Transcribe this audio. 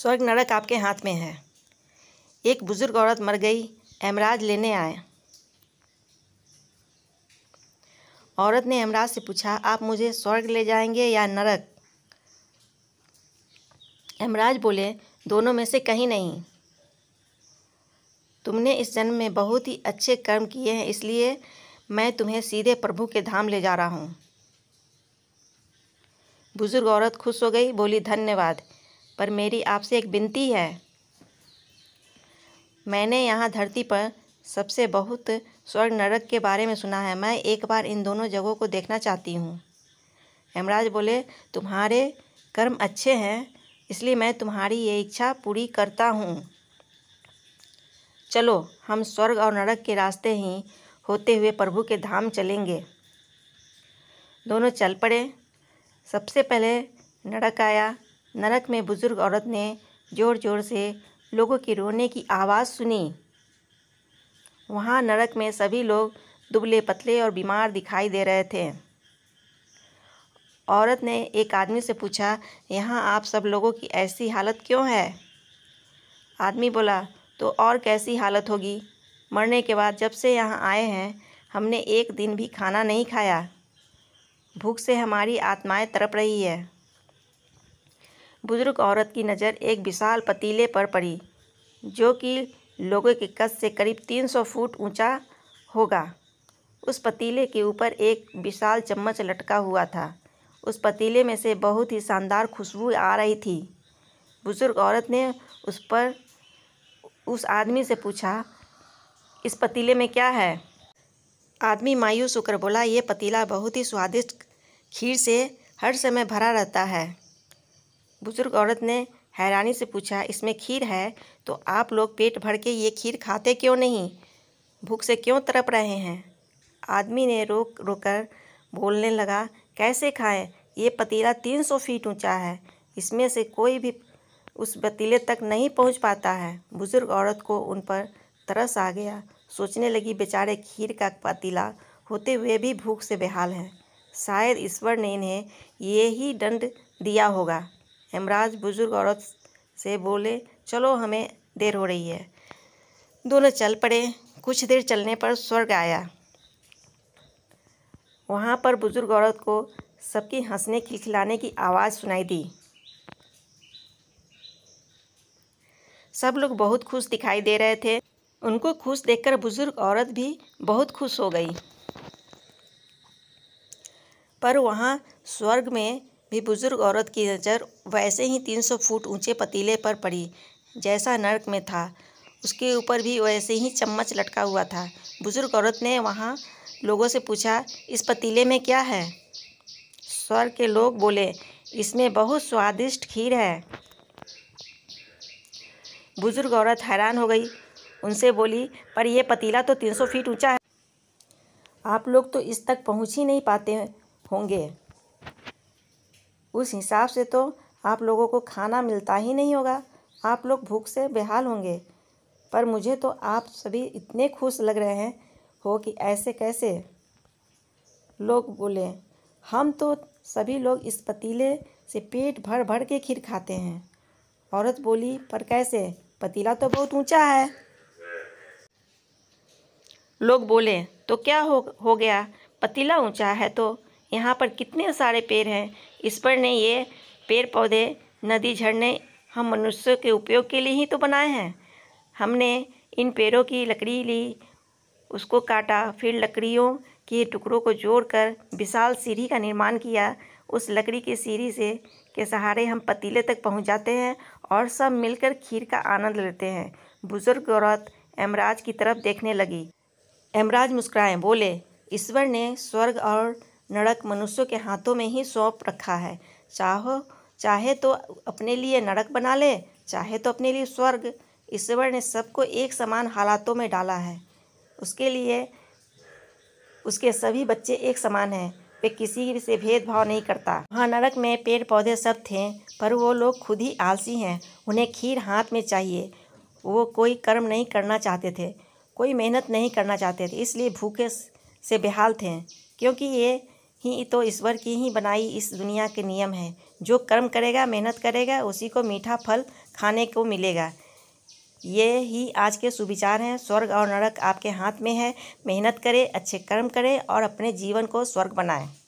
स्वर्ग नरक आपके हाथ में है एक बुज़ुर्ग औरत मर गई एमराज लेने आए औरत ने एमराज से पूछा आप मुझे स्वर्ग ले जाएंगे या नरक एमराज बोले दोनों में से कहीं नहीं तुमने इस जन्म में बहुत ही अच्छे कर्म किए हैं इसलिए मैं तुम्हें सीधे प्रभु के धाम ले जा रहा हूँ बुज़ुर्ग औरत खुश हो गई बोली धन्यवाद पर मेरी आपसे एक विनती है मैंने यहाँ धरती पर सबसे बहुत स्वर्ग नरक के बारे में सुना है मैं एक बार इन दोनों जगहों को देखना चाहती हूँ यमराज बोले तुम्हारे कर्म अच्छे हैं इसलिए मैं तुम्हारी ये इच्छा पूरी करता हूँ चलो हम स्वर्ग और नरक के रास्ते ही होते हुए प्रभु के धाम चलेंगे दोनों चल पड़े सबसे पहले नरक आया नरक में बुज़ुर्ग औरत ने ज़ोर ज़ोर से लोगों की रोने की आवाज़ सुनी वहाँ नरक में सभी लोग दुबले पतले और बीमार दिखाई दे रहे थे औरत ने एक आदमी से पूछा यहाँ आप सब लोगों की ऐसी हालत क्यों है आदमी बोला तो और कैसी हालत होगी मरने के बाद जब से यहाँ आए हैं हमने एक दिन भी खाना नहीं खाया भूख से हमारी आत्माएं तड़प रही है बुजुर्ग औरत की नज़र एक विशाल पतीले पर पड़ी जो कि लोगों के कद से करीब तीन सौ फुट ऊंचा होगा उस पतीले के ऊपर एक विशाल चम्मच लटका हुआ था उस पतीले में से बहुत ही शानदार खुशबू आ रही थी बुज़ुर्ग औरत ने उस पर उस आदमी से पूछा इस पतीले में क्या है आदमी मायूस होकर बोला ये पतीला बहुत ही स्वादिष्ट खीर से हर समय भरा रहता है बुज़ुर्ग औरत ने हैरानी से पूछा इसमें खीर है तो आप लोग पेट भर के ये खीर खाते क्यों नहीं भूख से क्यों तरप रहे हैं आदमी ने रोक रोकर बोलने लगा कैसे खाएं ये पतीला तीन सौ फीट ऊंचा है इसमें से कोई भी उस पतीले तक नहीं पहुंच पाता है बुज़ुर्ग औरत को उन पर तरस आ गया सोचने लगी बेचारे खीर का पतीला होते हुए भी भूख से बेहाल है शायद ईश्वर ने इन्हें ये ही दंड दिया होगा हेमराज बुज़ुर्ग औरत से बोले चलो हमें देर हो रही है दोनों चल पड़े कुछ देर चलने पर स्वर्ग आया वहाँ पर बुज़ुर्ग औरत को सबकी हंसने खिलखिलाने की आवाज़ सुनाई दी सब लोग बहुत खुश दिखाई दे रहे थे उनको खुश देखकर बुज़ुर्ग औरत भी बहुत खुश हो गई पर वहाँ स्वर्ग में भी बुजुर्ग औरत की नज़र वैसे ही तीन सौ फुट ऊंचे पतीले पर पड़ी जैसा नर्क में था उसके ऊपर भी वैसे ही चम्मच लटका हुआ था बुजुर्ग औरत ने वहाँ लोगों से पूछा इस पतीले में क्या है स्वर के लोग बोले इसमें बहुत स्वादिष्ट खीर है बुजुर्ग औरत हैरान हो गई उनसे बोली पर यह पतीला तो तीन सौ फीट ऊंचा है आप लोग तो इस तक पहुंच ही नहीं पाते होंगे उस हिसाब से तो आप लोगों को खाना मिलता ही नहीं होगा आप लोग भूख से बेहाल होंगे पर मुझे तो आप सभी इतने खुश लग रहे हैं हो कि ऐसे कैसे लोग बोले हम तो सभी लोग इस पतीले से पेट भर भर के खीर खाते हैं औरत बोली पर कैसे पतीला तो बहुत ऊंचा है लोग बोले तो क्या हो हो गया पतीला ऊंचा है तो यहाँ पर कितने सारे पेड़ हैं इस पर ने ये पेड़ पौधे नदी झरने हम मनुष्यों के उपयोग के लिए ही तो बनाए हैं हमने इन पेड़ों की लकड़ी ली उसको काटा फिर लकड़ियों के टुकड़ों को जोड़कर विशाल सीढ़ी का निर्माण किया उस लकड़ी की सीढ़ी से के सहारे हम पतीले तक पहुंच जाते हैं और सब मिलकर खीर का आनंद लेते हैं बुजुर्ग औरत एमराज की तरफ देखने लगी एमराज मुस्कुराए बोले ईश्वर ने स्वर्ग और नरक मनुष्यों के हाथों में ही सौंप रखा है चाहो चाहे तो अपने लिए नरक बना ले चाहे तो अपने लिए स्वर्ग ईश्वर ने सबको एक समान हालातों में डाला है उसके लिए उसके सभी बच्चे एक समान हैं वे किसी से भेदभाव नहीं करता वहाँ नरक में पेड़ पौधे सब थे पर वो लोग खुद ही आलसी हैं उन्हें खीर हाथ में चाहिए वो कोई कर्म नहीं करना चाहते थे कोई मेहनत नहीं करना चाहते थे इसलिए भूखे से बेहाल थे क्योंकि ये ही तो ईश्वर की ही बनाई इस दुनिया के नियम है जो कर्म करेगा मेहनत करेगा उसी को मीठा फल खाने को मिलेगा ये ही आज के सुविचार हैं स्वर्ग और नरक आपके हाथ में है मेहनत करें अच्छे कर्म करें और अपने जीवन को स्वर्ग बनाएं